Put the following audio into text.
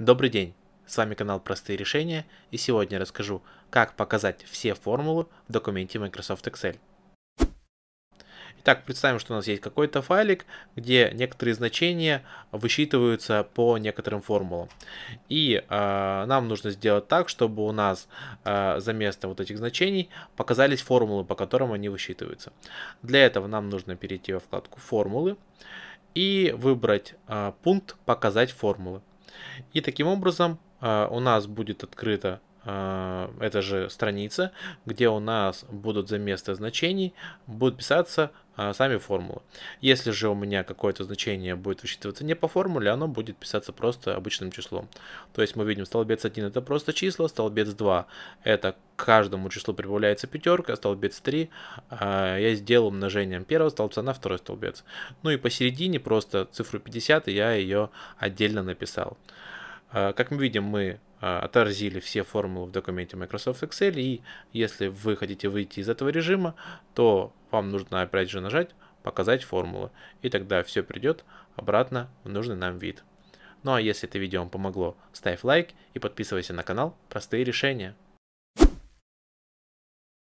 Добрый день! С вами канал Простые решения и сегодня я расскажу, как показать все формулы в документе Microsoft Excel. Итак, представим, что у нас есть какой-то файлик, где некоторые значения высчитываются по некоторым формулам. И э, нам нужно сделать так, чтобы у нас э, за место вот этих значений показались формулы, по которым они высчитываются. Для этого нам нужно перейти во вкладку «Формулы» и выбрать э, пункт «Показать формулы». И таким образом э, у нас будет открыта э, эта же страница, где у нас будут за место значений, будут писаться а, сами формулы. Если же у меня какое-то значение будет высчитываться не по формуле, оно будет писаться просто обычным числом. То есть мы видим столбец 1 это просто числа, столбец 2 это к каждому числу прибавляется пятерка, столбец 3 а, я сделал умножением первого столбца на второй столбец. Ну и посередине просто цифру 50 я ее отдельно написал. А, как мы видим, мы а, отразили все формулы в документе Microsoft Excel, и если вы хотите выйти из этого режима, то вам нужно опять же нажать «Показать формулы», и тогда все придет обратно в нужный нам вид. Ну а если это видео вам помогло, ставь лайк и подписывайся на канал «Простые решения».